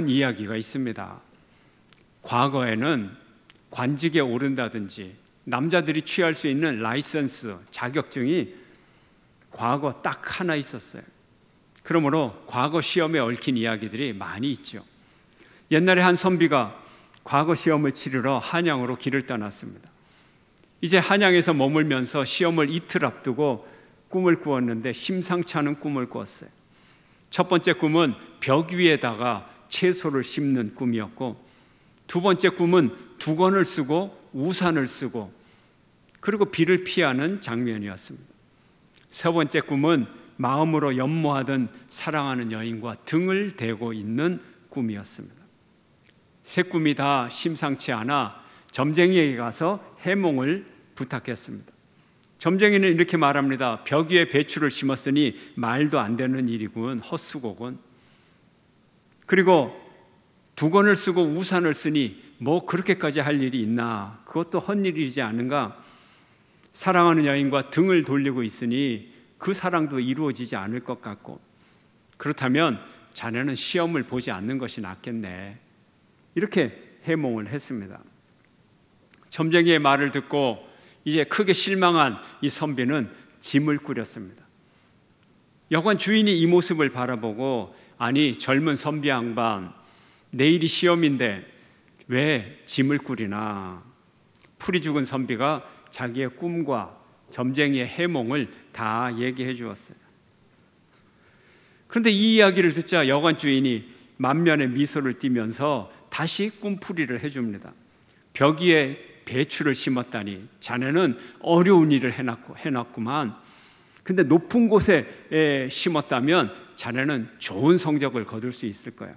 나오 이야기가 있습니다. 과거에는 관직에 오른다든지 남자들이 취할 수 있는 라이선스, 자격증이 과거 딱 하나 있었어요. 그러므로 과거 시험에 얽힌 이야기들이 많이 있죠. 옛날에 한 선비가 과거 시험을 치르러 한양으로 길을 떠났습니다. 이제 한양에서 머물면서 시험을 이틀 앞두고 꿈을 꾸었는데 심상치 않은 꿈을 꾸었어요. 첫 번째 꿈은 벽 위에다가 채소를 심는 꿈이었고 두 번째 꿈은 두건을 쓰고 우산을 쓰고 그리고 비를 피하는 장면이었습니다. 세 번째 꿈은 마음으로 연모하던 사랑하는 여인과 등을 대고 있는 꿈이었습니다. 세 꿈이 다 심상치 않아 점쟁이에게 가서 해몽을 부탁했습니다. 점쟁이는 이렇게 말합니다. 벽 위에 배추를 심었으니 말도 안 되는 일이군, 헛수고군. 그리고 두건을 쓰고 우산을 쓰니 뭐 그렇게까지 할 일이 있나? 그것도 헛일이지 않은가? 사랑하는 여인과 등을 돌리고 있으니 그 사랑도 이루어지지 않을 것 같고 그렇다면 자네는 시험을 보지 않는 것이 낫겠네. 이렇게 해몽을 했습니다. 점쟁이의 말을 듣고 이제 크게 실망한 이 선비는 짐을 꾸렸습니다. 여관 주인이 이 모습을 바라보고 아니 젊은 선비 양반 내일이 시험인데 왜 짐을 꾸리나 풀이 죽은 선비가 자기의 꿈과 점쟁이의 해몽을 다 얘기해 주었어요. 그런데 이 이야기를 듣자 여관 주인이 만면에 미소를 띠면서 다시 꿈풀이를 해줍니다. 벽 위에 배추를 심었다니 자네는 어려운 일을 해놨구만 근데 높은 곳에 심었다면 자네는 좋은 성적을 거둘 수 있을 거야.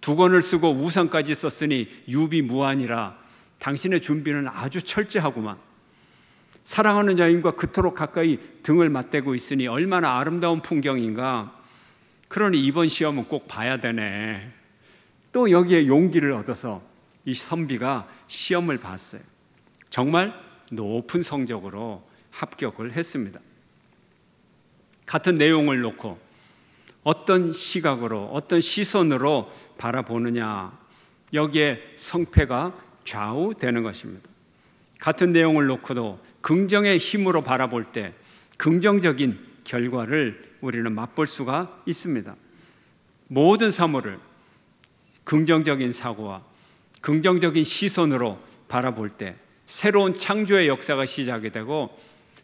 두 권을 쓰고 우상까지 썼으니 유비무한이라 당신의 준비는 아주 철저하구만. 사랑하는 여인과 그토록 가까이 등을 맞대고 있으니 얼마나 아름다운 풍경인가. 그러니 이번 시험은 꼭 봐야 되네. 또 여기에 용기를 얻어서 이 선비가 시험을 봤어요. 정말 높은 성적으로 합격을 했습니다. 같은 내용을 놓고 어떤 시각으로, 어떤 시선으로 바라보느냐. 여기에 성패가 좌우되는 것입니다. 같은 내용을 놓고도 긍정의 힘으로 바라볼 때 긍정적인 결과를 우리는 맛볼 수가 있습니다. 모든 사물을 긍정적인 사고와 긍정적인 시선으로 바라볼 때 새로운 창조의 역사가 시작이 되고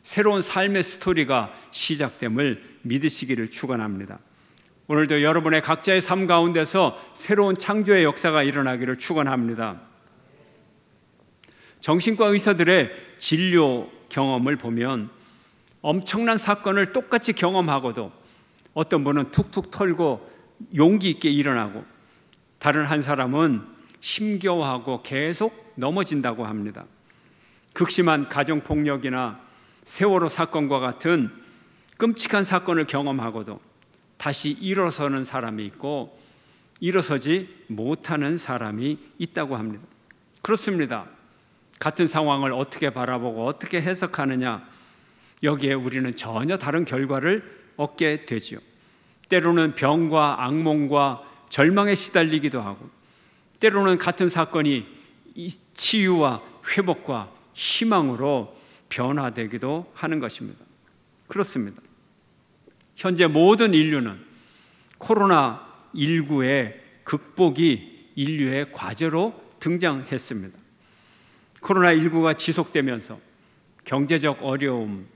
새로운 삶의 스토리가 시작됨을 믿으시기를 축원합니다. 오늘도 여러분의 각자의 삶 가운데서 새로운 창조의 역사가 일어나기를 축원합니다. 정신과 의사들의 진료 경험을 보면 엄청난 사건을 똑같이 경험하고도 어떤 분은 툭툭 털고 용기 있게 일어나고 다른 한 사람은 심겨하고 계속 넘어진다고 합니다. 극심한 가정 폭력이나 세월호 사건과 같은 끔찍한 사건을 경험하고도 다시 일어서는 사람이 있고 일어서지 못하는 사람이 있다고 합니다. 그렇습니다. 같은 상황을 어떻게 바라보고 어떻게 해석하느냐 여기에 우리는 전혀 다른 결과를 얻게 되지요. 때로는 병과 악몽과 절망에 시달리기도 하고 때로는 같은 사건이 치유와 회복과 희망으로 변화되기도 하는 것입니다. 그렇습니다. 현재 모든 인류는 코로나19의 극복이 인류의 과제로 등장했습니다. 코로나19가 지속되면서 경제적 어려움,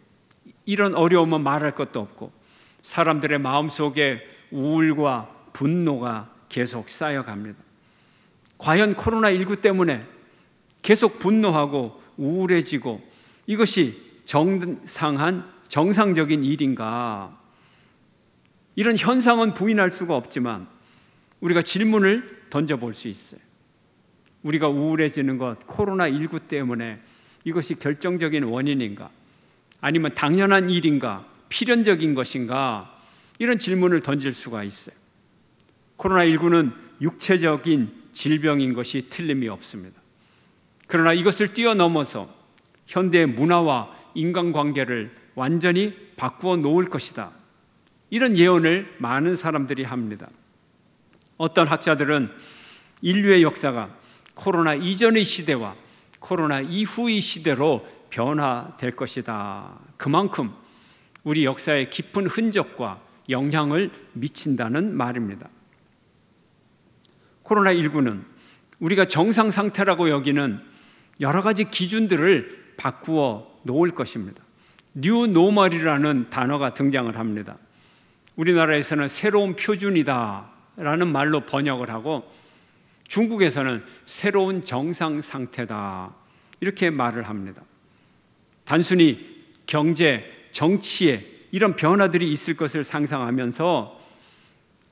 이런 어려움은 말할 것도 없고 사람들의 마음 속에 우울과 분노가 계속 쌓여갑니다. 과연 코로나19 때문에 계속 분노하고 우울해지고 이것이 정상한 정상적인 일인가? 이런 현상은 부인할 수가 없지만 우리가 질문을 던져볼 수 있어요. 우리가 우울해지는 것, 코로나19 때문에 이것이 결정적인 원인인가? 아니면 당연한 일인가? 필연적인 것인가? 이런 질문을 던질 수가 있어요. 코로나19는 육체적인 질병인 것이 틀림이 없습니다. 그러나 이것을 뛰어넘어서 현대의 문화와 인간관계를 완전히 바꾸어 놓을 것이다. 이런 예언을 많은 사람들이 합니다. 어떤 학자들은 인류의 역사가 코로나 이전의 시대와 코로나 이후의 시대로 변화될 것이다. 그만큼 우리 역사의 깊은 흔적과 영향을 미친다는 말입니다. 코로나19는 우리가 정상 상태라고 여기는 여러 가지 기준들을 바꾸어 놓을 것입니다. 뉴 노멀이라는 단어가 등장을 합니다. 우리나라에서는 새로운 표준이다라는 말로 번역을 하고 중국에서는 새로운 정상 상태다 이렇게 말을 합니다. 단순히 경제, 정치에 이런 변화들이 있을 것을 상상하면서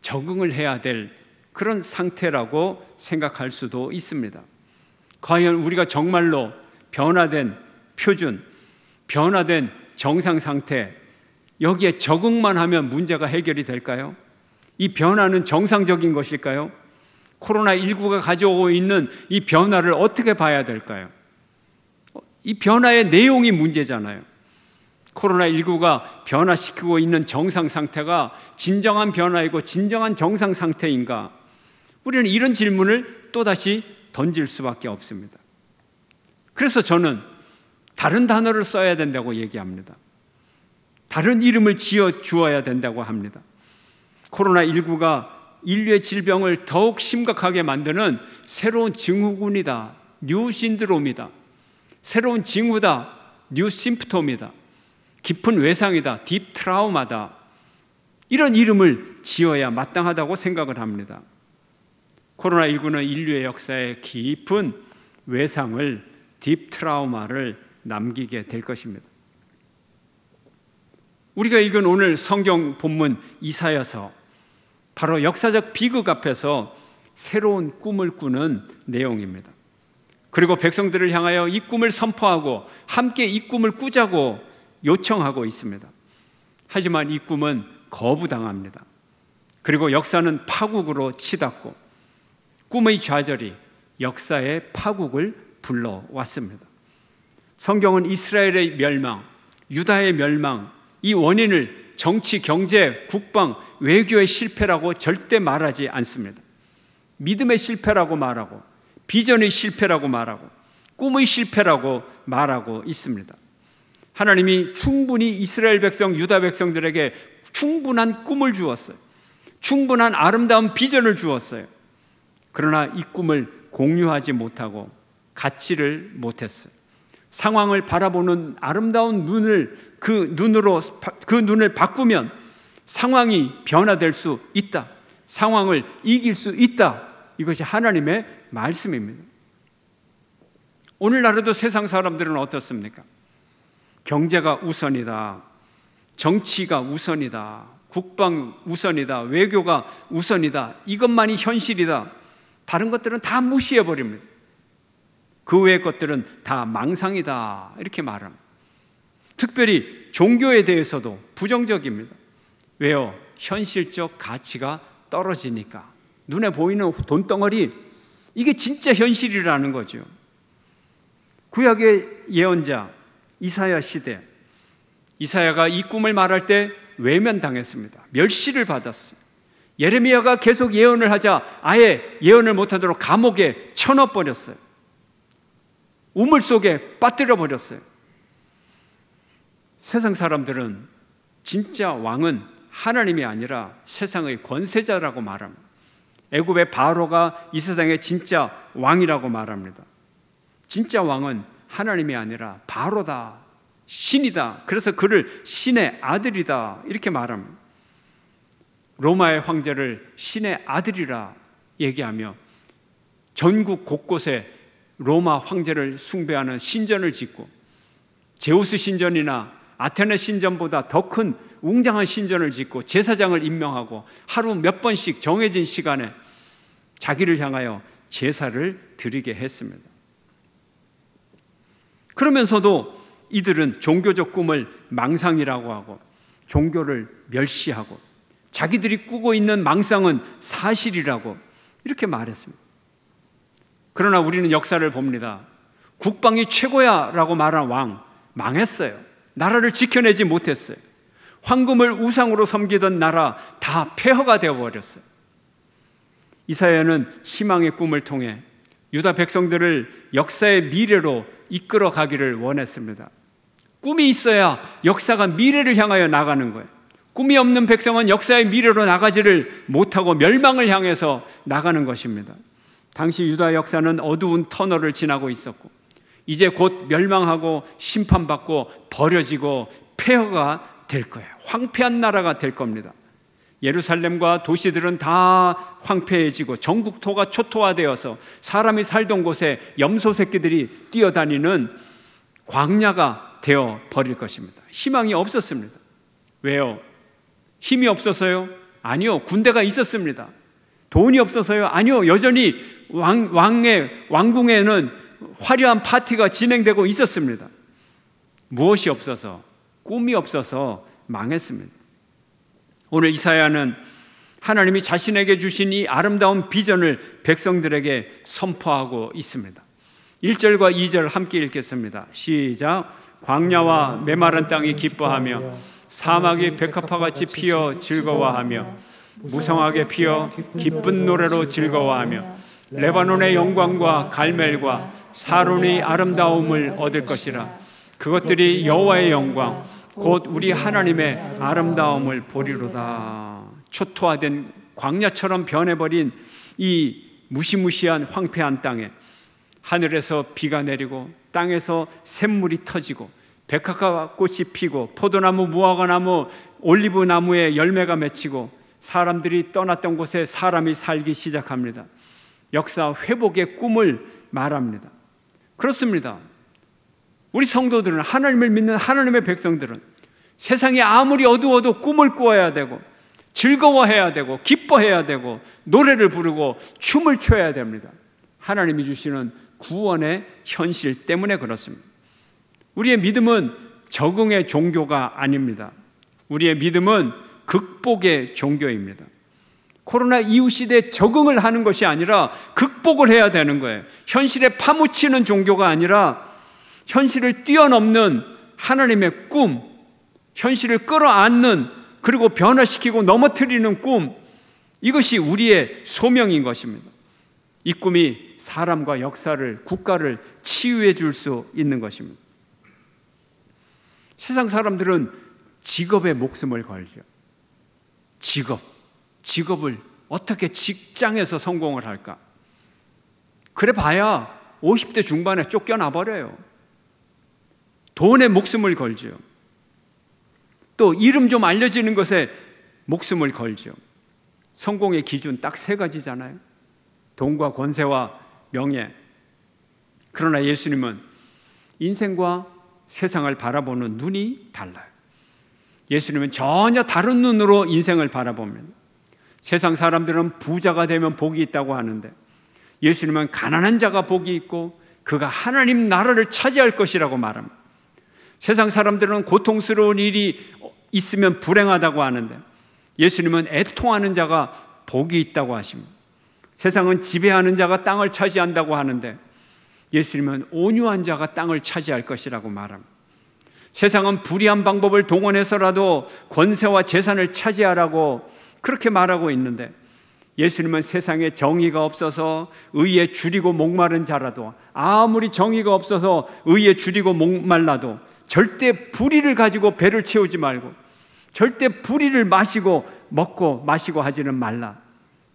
적응을 해야 될 그런 상태라고 생각할 수도 있습니다. 과연 우리가 정말로 변화된 표준, 변화된 정상 상태, 여기에 적응만 하면 문제가 해결이 될까요? 이 변화는 정상적인 것일까요? 코로나19가 가져오고 있는 이 변화를 어떻게 봐야 될까요? 어, 이 변화의 내용이 문제잖아요. 코로나19가 변화시키고 있는 정상 상태가 진정한 변화이고 진정한 정상 상태인가? 우리는 이런 질문을 또다시 던질 수밖에 없습니다. 그래서 저는 다른 단어를 써야 된다고 얘기합니다. 다른 이름을 지어 주어야 된다고 합니다. 코로나19가 인류의 질병을 더욱 심각하게 만드는 새로운 증후군이다. 뉴 신드롬이다. 새로운 징후다. 뉴 심프톰이다. 깊은 외상이다. 딥 트라우마다. 이런 이름을 지어야 마땅하다고 생각을 합니다. 코로나19는 인류의 역사에 깊은 외상을 딥 트라우마를 남기게 될 것입니다. 우리가 읽은 오늘 성경 본문 이사야서 바로 역사적 비극 앞에서 새로운 꿈을 꾸는 내용입니다. 그리고 백성들을 향하여 이 꿈을 선포하고 함께 이 꿈을 꾸자고 요청하고 있습니다. 하지만 이 꿈은 거부당합니다. 그리고 역사는 파국으로 치닫고 꿈의 좌절이 역사의 파국을 불러왔습니다. 성경은 이스라엘의 멸망, 유다의 멸망, 이 원인을 정치, 경제, 국방, 외교의 실패라고 절대 말하지 않습니다. 믿음의 실패라고 말하고, 비전의 실패라고 말하고, 꿈의 실패라고 말하고 있습니다. 하나님이 충분히 이스라엘 백성, 유다 백성들에게 충분한 꿈을 주었어요. 충분한 아름다운 비전을 주었어요. 그러나 이 꿈을 공유하지 못하고 갖지를 못했어요. 상황을 바라보는 아름다운 눈을 그 눈으로 그 눈을 바꾸면 상황이 변화될 수 있다. 상황을 이길 수 있다. 이것이 하나님의 말씀입니다. 오늘날에도 세상 사람들은 어떻습니까? 경제가 우선이다. 정치가 우선이다. 국방 우선이다. 외교가 우선이다. 이것만이 현실이다. 다른 것들은 다 무시해 버립니다. 그 외의 것들은 다 망상이다. 이렇게 말합니다. 특별히 종교에 대해서도 부정적입니다. 왜요? 현실적 가치가 떨어지니까. 눈에 보이는 돈덩어리, 이게 진짜 현실이라는 거죠. 구약의 예언자, 이사야 시대. 이사야가 이 꿈을 말할 때 외면당했습니다. 멸시를 받았어요. 예레미야가 계속 예언을 하자 아예 예언을 못하도록 감옥에 쳐넣어버렸어요. 우물 속에 빠뜨려버렸어요. 세상 사람들은 진짜 왕은 하나님이 아니라 세상의 권세자라고 말합니다. 애굽의 바로가 이 세상의 진짜 왕이라고 말합니다. 진짜 왕은 하나님이 아니라 바로다. 신이다. 그래서 그를 신의 아들이다. 이렇게 말합니다. 로마의 황제를 신의 아들이라 얘기하며 전국 곳곳에 로마 황제를 숭배하는 신전을 짓고 제우스 신전이나 아테네 신전보다 더 큰 웅장한 신전을 짓고 제사장을 임명하고 하루 몇 번씩 정해진 시간에 자기를 향하여 제사를 드리게 했습니다. 그러면서도 이들은 종교적 꿈을 망상이라고 하고 종교를 멸시하고 자기들이 꾸고 있는 망상은 사실이라고 이렇게 말했습니다. 그러나 우리는 역사를 봅니다. 국방이 최고야 라고 말한 왕, 망했어요. 나라를 지켜내지 못했어요. 황금을 우상으로 섬기던 나라 다 폐허가 되어버렸어요. 이사야는 희망의 꿈을 통해 유다 백성들을 역사의 미래로 이끌어 가기를 원했습니다. 꿈이 있어야 역사가 미래를 향하여 나가는 거예요. 꿈이 없는 백성은 역사의 미래로 나가지를 못하고 멸망을 향해서 나가는 것입니다. 당시 유다 역사는 어두운 터널을 지나고 있었고, 이제 곧 멸망하고 심판받고 버려지고 폐허가 될 거예요. 황폐한 나라가 될 겁니다. 예루살렘과 도시들은 다 황폐해지고 전국토가 초토화되어서 사람이 살던 곳에 염소 새끼들이 뛰어다니는 광야가 되어 버릴 것입니다. 희망이 없었습니다. 왜요? 힘이 없어서요? 아니요. 군대가 있었습니다. 돈이 없어서요? 아니요. 여전히 왕, 왕의, 왕궁에는 화려한 파티가 진행되고 있었습니다. 무엇이 없어서 꿈이 없어서 망했습니다. 오늘 이사야는 하나님이 자신에게 주신 이 아름다운 비전을 백성들에게 선포하고 있습니다. 1절과 2절 함께 읽겠습니다. 시작. 광야와 메마른 땅이 기뻐하며 사막이 백합화 같이 피어 즐거워하며 무성하게 피어 기쁜 노래로 즐거워하며 레바논의 영광과 갈멜과 사론의 아름다움을 얻을 것이라 그것들이 여호와의 영광 곧 우리 하나님의 아름다움을 보리로다. 초토화된 광야처럼 변해버린 이 무시무시한 황폐한 땅에 하늘에서 비가 내리고 땅에서 샘물이 터지고 백화과 꽃이 피고 포도나무 무화과나무 올리브 나무에 열매가 맺히고 사람들이 떠났던 곳에 사람이 살기 시작합니다. 역사 회복의 꿈을 말합니다. 그렇습니다. 우리 성도들은 하나님을 믿는 하나님의 백성들은 세상이 아무리 어두워도 꿈을 꾸어야 되고 즐거워해야 되고 기뻐해야 되고 노래를 부르고 춤을 춰야 됩니다. 하나님이 주시는 구원의 현실 때문에 그렇습니다. 우리의 믿음은 적응의 종교가 아닙니다. 우리의 믿음은 극복의 종교입니다. 코로나 이후 시대에 적응을 하는 것이 아니라 극복을 해야 되는 거예요. 현실에 파묻히는 종교가 아니라 현실을 뛰어넘는 하나님의 꿈, 현실을 끌어안는 그리고 변화시키고 넘어뜨리는 꿈, 이것이 우리의 소명인 것입니다. 이 꿈이 사람과 역사를, 국가를 치유해 줄 수 있는 것입니다. 세상 사람들은 직업에 목숨을 걸죠. 직업. 직업을 어떻게 직장에서 성공을 할까? 그래 봐야 50대 중반에 쫓겨나 버려요. 돈에 목숨을 걸죠또 이름 좀 알려지는 것에 목숨을 걸지 성공의 기준 딱 세 가지잖아요. 돈과 권세와 명예. 그러나 예수님은 인생과 세상을 바라보는 눈이 달라요. 예수님은 전혀 다른 눈으로 인생을 바라봅니 세상 사람들은 부자가 되면 복이 있다고 하는데 예수님은 가난한 자가 복이 있고 그가 하나님 나라를 차지할 것이라고 말합니다. 세상 사람들은 고통스러운 일이 있으면 불행하다고 하는데 예수님은 애통하는 자가 복이 있다고 하십니다. 세상은 지배하는 자가 땅을 차지한다고 하는데 예수님은 온유한 자가 땅을 차지할 것이라고 말합니다. 세상은 불의한 방법을 동원해서라도 권세와 재산을 차지하라고 그렇게 말하고 있는데 예수님은 세상에 정의가 없어서 의에 줄이고 목마른 자라도 아무리 정의가 없어서 의에 줄이고 목말라도 절대 불의를 가지고 배를 채우지 말고 절대 불의를 마시고 먹고 마시고 하지는 말라.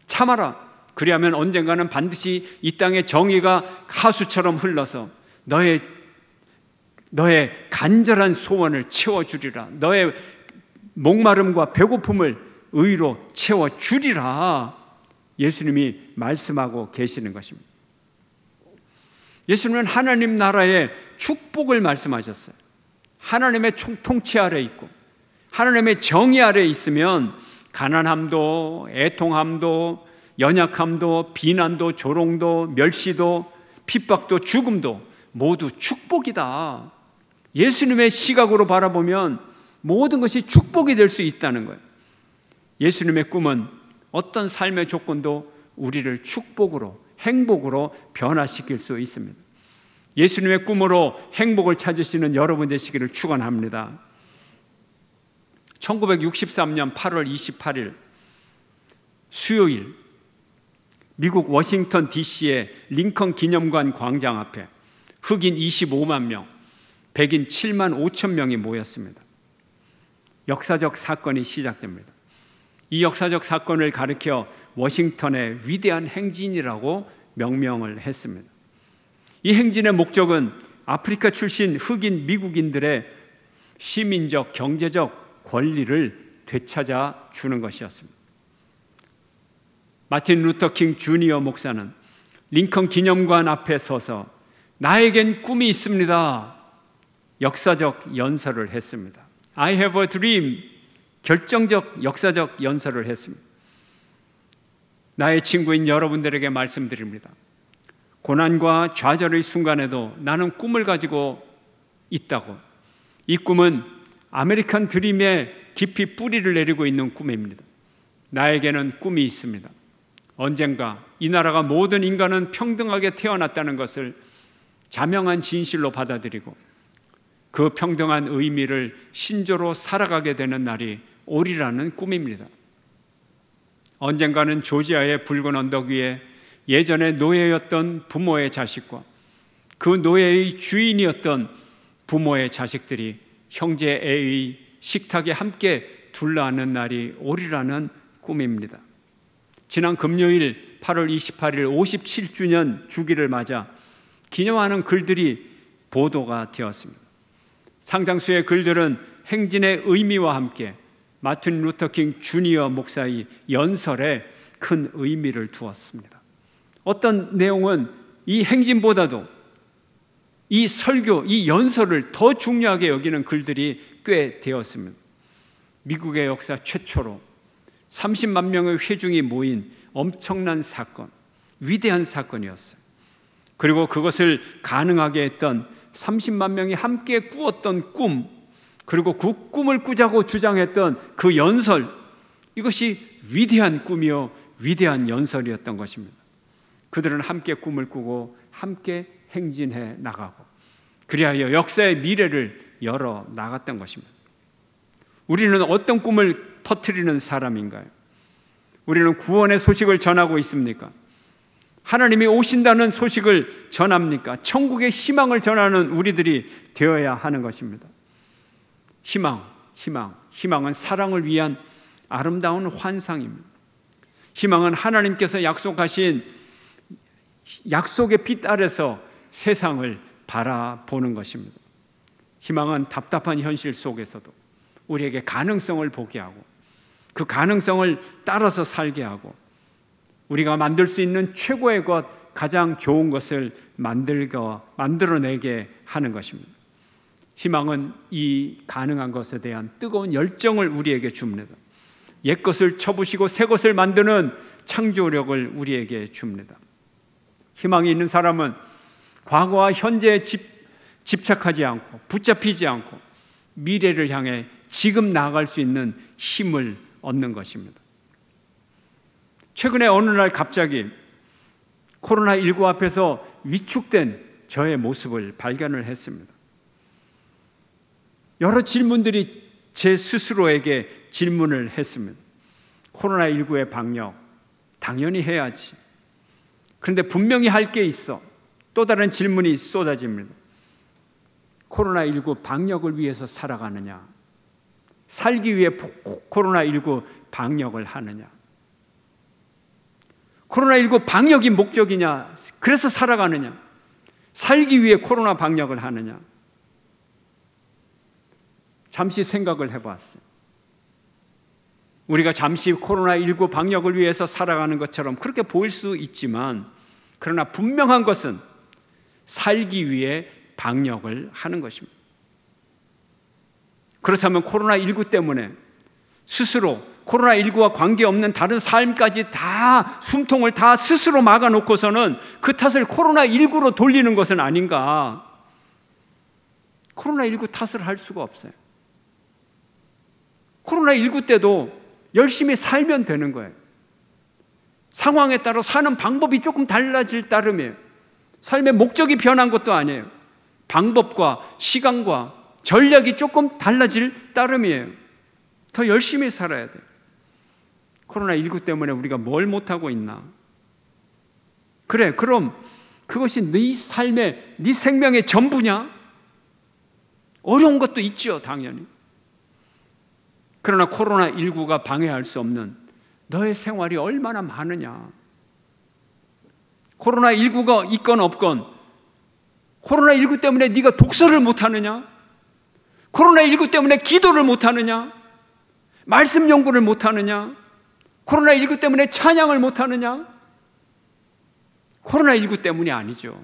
참아라. 그리하면 언젠가는 반드시 이 땅의 정의가 하수처럼 흘러서 너의 너의 간절한 소원을 채워 주리라. 너의 목마름과 배고픔을 의로 채워 주리라. 예수님이 말씀하고 계시는 것입니다. 예수님은 하나님 나라의 축복을 말씀하셨어요. 하나님의 총통치 아래 있고 하나님의 정의 아래 있으면 가난함도 애통함도 연약함도 비난도 조롱도 멸시도 핍박도 죽음도 모두 축복이다. 예수님의 시각으로 바라보면 모든 것이 축복이 될 수 있다는 거예요. 예수님의 꿈은 어떤 삶의 조건도 우리를 축복으로 행복으로 변화시킬 수 있습니다. 예수님의 꿈으로 행복을 찾으시는 여러분 되시기를 축원합니다. 1963년 8월 28일 수요일 미국 워싱턴 DC의 링컨 기념관 광장 앞에 흑인 25만 명, 백인 7만 5천 명이 모였습니다. 역사적 사건이 시작됩니다. 이 역사적 사건을 가리켜 워싱턴의 위대한 행진이라고 명명을 했습니다. 이 행진의 목적은 아프리카 출신 흑인 미국인들의 시민적, 경제적 권리를 되찾아 주는 것이었습니다. 마틴 루터킹 주니어 목사는 링컨 기념관 앞에 서서 나에겐 꿈이 있습니다. 역사적 연설을 했습니다. I have a dream. 결정적 역사적 연설을 했습니다. 나의 친구인 여러분들에게 말씀드립니다. 고난과 좌절의 순간에도 나는 꿈을 가지고 있다고. 이 꿈은 아메리칸 드림에 깊이 뿌리를 내리고 있는 꿈입니다. 나에게는 꿈이 있습니다. 언젠가 이 나라가 모든 인간은 평등하게 태어났다는 것을 자명한 진실로 받아들이고 그 평등한 의미를 신조로 살아가게 되는 날이 오리라는 꿈입니다. 언젠가는 조지아의 붉은 언덕 위에 예전에 노예였던 부모의 자식과 그 노예의 주인이었던 부모의 자식들이 형제 애의 식탁에 함께 둘러앉는 날이 오리라는 꿈입니다. 지난 금요일 8월 28일 57주년 주기를 맞아 기념하는 글들이 보도가 되었습니다. 상당수의 글들은 행진의 의미와 함께 마틴 루터킹 주니어 목사의 연설에 큰 의미를 두었습니다. 어떤 내용은 이 행진보다도 이 설교, 이 연설을 더 중요하게 여기는 글들이 꽤 되었습니다. 미국의 역사 최초로 30만 명의 회중이 모인 엄청난 사건, 위대한 사건이었어요. 그리고 그것을 가능하게 했던 30만 명이 함께 꾸었던 꿈, 그리고 그 꿈을 꾸자고 주장했던 그 연설, 이것이 위대한 꿈이요, 위대한 연설이었던 것입니다. 그들은 함께 꿈을 꾸고 함께 행진해 나가고 그리하여 역사의 미래를 열어 나갔던 것입니다. 우리는 어떤 꿈을 퍼뜨리는 사람인가요? 우리는 구원의 소식을 전하고 있습니까? 하나님이 오신다는 소식을 전합니까? 천국의 희망을 전하는 우리들이 되어야 하는 것입니다. 희망, 희망. 희망은 사랑을 위한 아름다운 환상입니다. 희망은 하나님께서 약속하신 약속의 빛 아래서 세상을 바라보는 것입니다. 희망은 답답한 현실 속에서도 우리에게 가능성을 보게 하고 그 가능성을 따라서 살게 하고 우리가 만들 수 있는 최고의 것, 가장 좋은 것을 만들고 만들어내게 하는 것입니다. 희망은 이 가능한 것에 대한 뜨거운 열정을 우리에게 줍니다. 옛 것을 쳐부시고 새 것을 만드는 창조력을 우리에게 줍니다. 희망이 있는 사람은 과거와 현재에 집, 집착하지 않고 붙잡히지 않고 미래를 향해 지금 나아갈 수 있는 힘을 얻는 것입니다. 최근에 어느 날 갑자기 코로나19 앞에서 위축된 저의 모습을 발견을 했습니다. 여러 질문들이 제 스스로에게 질문을 했습니다. 코로나19의 방역, 당연히 해야지. 그런데 분명히 할 게 있어. 또 다른 질문이 쏟아집니다. 코로나19 방역을 위해서 살아가느냐? 살기 위해 코로나19 방역을 하느냐? 코로나19 방역이 목적이냐? 그래서 살아가느냐? 살기 위해 코로나 방역을 하느냐? 잠시 생각을 해봤어요. 우리가 잠시 코로나19 방역을 위해서 살아가는 것처럼 그렇게 보일 수 있지만 그러나 분명한 것은 살기 위해 방역을 하는 것입니다. 그렇다면 코로나19 때문에 스스로 코로나19와 관계없는 다른 삶까지 다 숨통을 다 스스로 막아놓고서는 그 탓을 코로나19로 돌리는 것은 아닌가. 코로나19 탓을 할 수가 없어요. 코로나19 때도 열심히 살면 되는 거예요. 상황에 따라 사는 방법이 조금 달라질 따름이에요. 삶의 목적이 변한 것도 아니에요. 방법과 시간과 전략이 조금 달라질 따름이에요. 더 열심히 살아야 돼 코로나19 때문에 우리가 뭘 못하고 있나? 그래, 그럼 그것이 네 삶의, 네 생명의 전부냐? 어려운 것도 있죠, 당연히. 그러나 코로나19가 방해할 수 없는 너의 생활이 얼마나 많으냐. 코로나19가 있건 없건 코로나19 때문에 네가 독서를 못하느냐? 코로나19 때문에 기도를 못하느냐? 말씀 연구를 못하느냐? 코로나19 때문에 찬양을 못하느냐? 코로나19 때문이 아니죠.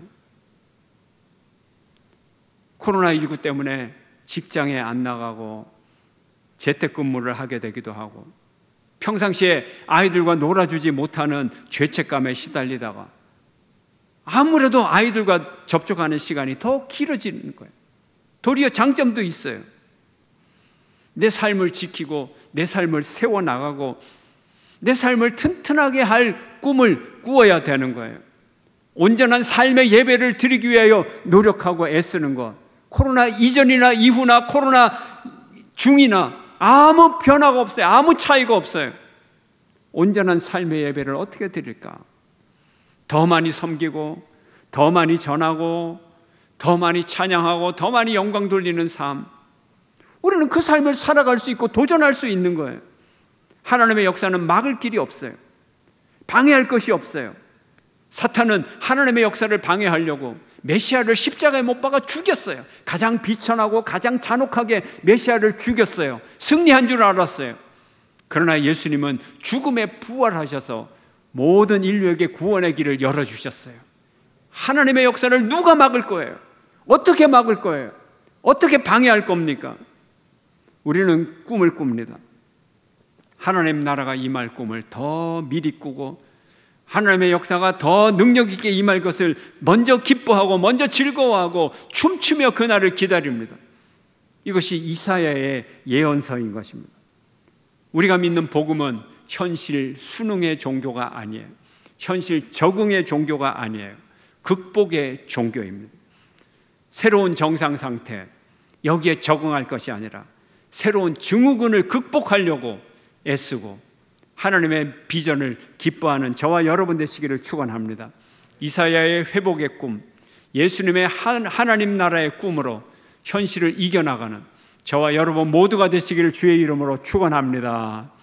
코로나19 때문에 직장에 안 나가고 재택근무를 하게 되기도 하고 평상시에 아이들과 놀아주지 못하는 죄책감에 시달리다가 아무래도 아이들과 접촉하는 시간이 더 길어지는 거예요. 도리어 장점도 있어요. 내 삶을 지키고 내 삶을 세워 나가고 내 삶을 튼튼하게 할 꿈을 꾸어야 되는 거예요. 온전한 삶의 예배를 드리기 위하여 노력하고 애쓰는 것. 코로나 이전이나 이후나 코로나 중이나 아무 변화가 없어요. 아무 차이가 없어요. 온전한 삶의 예배를 어떻게 드릴까? 더 많이 섬기고, 더 많이 전하고, 더 많이 찬양하고, 더 많이 영광 돌리는 삶. 우리는 그 삶을 살아갈 수 있고 도전할 수 있는 거예요. 하나님의 역사는 막을 길이 없어요. 방해할 것이 없어요. 사탄은 하나님의 역사를 방해하려고 메시아를 십자가에 못 박아 죽였어요. 가장 비천하고 가장 잔혹하게 메시아를 죽였어요. 승리한 줄 알았어요. 그러나 예수님은 죽음에 부활하셔서 모든 인류에게 구원의 길을 열어주셨어요. 하나님의 역사를 누가 막을 거예요? 어떻게 막을 거예요? 어떻게 방해할 겁니까? 우리는 꿈을 꿉니다. 하나님 나라가 임할 꿈을 더 미리 꾸고 하나님의 역사가 더 능력 있게 임할 것을 먼저 기뻐하고 먼저 즐거워하고 춤추며 그날을 기다립니다. 이것이 이사야의 예언서인 것입니다. 우리가 믿는 복음은 현실 수능의 종교가 아니에요. 현실 적응의 종교가 아니에요. 극복의 종교입니다. 새로운 정상 상태 여기에 적응할 것이 아니라 새로운 증후군을 극복하려고 애쓰고 하나님의 비전을 기뻐하는 저와 여러분 되시기를 축원합니다. 이사야의 회복의 꿈, 예수님의 하나님 나라의 꿈으로 현실을 이겨나가는 저와 여러분 모두가 되시기를 주의 이름으로 축원합니다.